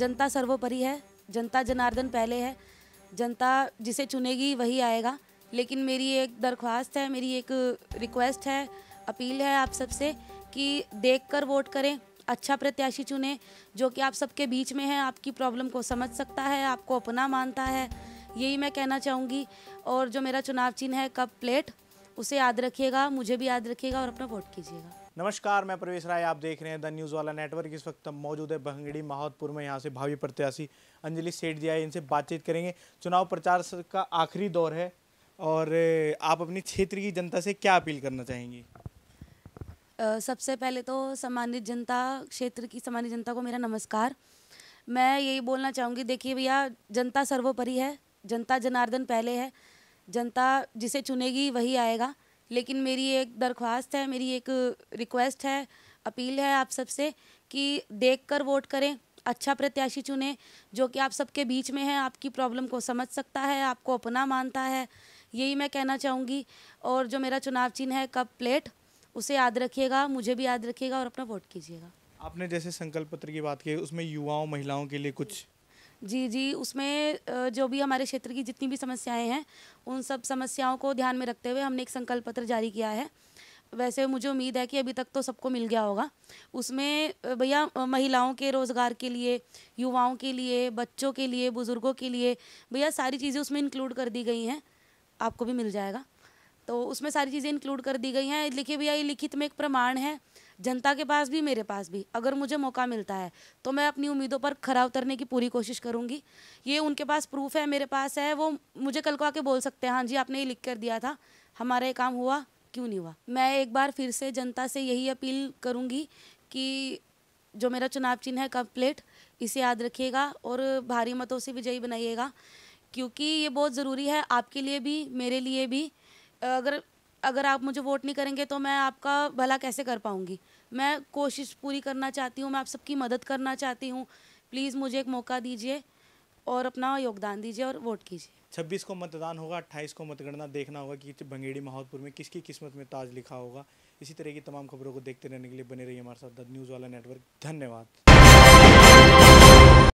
जनता सर्वोपरि है जनता जनार्दन पहले है जनता जिसे चुनेगी वही आएगा लेकिन मेरी एक दरख्वास्त है मेरी एक रिक्वेस्ट है अपील है आप सबसे कि देख कर वोट करें अच्छा प्रत्याशी चुनें जो कि आप सबके बीच में है आपकी प्रॉब्लम को समझ सकता है आपको अपना मानता है यही मैं कहना चाहूँगी और जो मेरा चुनाव चिन्ह है कप प्लेट उसे याद रखिएगा मुझे भी याद रखिएगा और अपना वोट कीजिएगा नमस्कार मैं प्रवेश राय आप देख रहे हैं द न्यूज़ वाला नेटवर्क इस वक्त हम मौजूद है भंगड़ी माहौतपुर में यहाँ से भावी प्रत्याशी अंजलि सेठ जी आए इनसे बातचीत करेंगे चुनाव प्रचार का आखिरी दौर है और आप अपनी क्षेत्र की जनता से क्या अपील करना चाहेंगी सबसे पहले तो सम्मानित जनता क्षेत्र की सम्मानित जनता को मेरा नमस्कार मैं यही बोलना चाहूँगी देखिए भैया जनता सर्वोपरि है जनता जनार्दन पहले है जनता जिसे चुनेगी वही आएगा लेकिन मेरी एक दरख्वास्त है मेरी एक रिक्वेस्ट है अपील है आप सबसे कि देख कर वोट करें अच्छा प्रत्याशी चुने जो कि आप सबके बीच में है आपकी प्रॉब्लम को समझ सकता है आपको अपना मानता है यही मैं कहना चाहूँगी और जो मेरा चुनाव चिन्ह है कप प्लेट उसे याद रखिएगा मुझे भी याद रखिएगा और अपना वोट कीजिएगा आपने जैसे संकल्प पत्र की बात की उसमें युवाओं महिलाओं के लिए कुछ जी जी उसमें जो भी हमारे क्षेत्र की जितनी भी समस्याएं हैं उन सब समस्याओं को ध्यान में रखते हुए हमने एक संकल्प पत्र जारी किया है वैसे मुझे उम्मीद है कि अभी तक तो सबको मिल गया होगा उसमें भैया महिलाओं के रोज़गार के लिए युवाओं के लिए बच्चों के लिए बुज़ुर्गों के लिए भैया सारी चीज़ें उसमें इंक्लूड कर दी गई हैं आपको भी मिल जाएगा तो उसमें सारी चीज़ें इंक्लूड कर दी गई हैं लिखे भैया ये लिखित में एक प्रमाण है जनता के पास भी मेरे पास भी अगर मुझे मौका मिलता है तो मैं अपनी उम्मीदों पर खरा उतरने की पूरी कोशिश करूँगी ये उनके पास प्रूफ है मेरे पास है वो मुझे कल को आके बोल सकते हैं हाँ जी आपने ये लिख कर दिया था हमारा ये काम हुआ क्यों नहीं हुआ मैं एक बार फिर से जनता से यही अपील करूँगी कि जो मेरा चुनाव चिन्ह है कम्प्लेट इसे याद रखिएगा और भारी मतों से विजयी बनाइएगा क्योंकि ये बहुत ज़रूरी है आपके लिए भी मेरे लिए भी अगर अगर आप मुझे वोट नहीं करेंगे तो मैं आपका भला कैसे कर पाऊँगी मैं कोशिश पूरी करना चाहती हूँ मैं आप सबकी मदद करना चाहती हूँ प्लीज़ मुझे एक मौका दीजिए और अपना योगदान दीजिए और वोट कीजिए छब्बीस को मतदान होगा अट्ठाईस को मतगणना देखना होगा कि भंगेड़ी महोदपुर में किसकी किस्मत में ताज लिखा होगा इसी तरह की तमाम खबरों को देखते रहने के लिए बने रहिए हमारे साथ द न्यूज़ वाला नेटवर्क धन्यवाद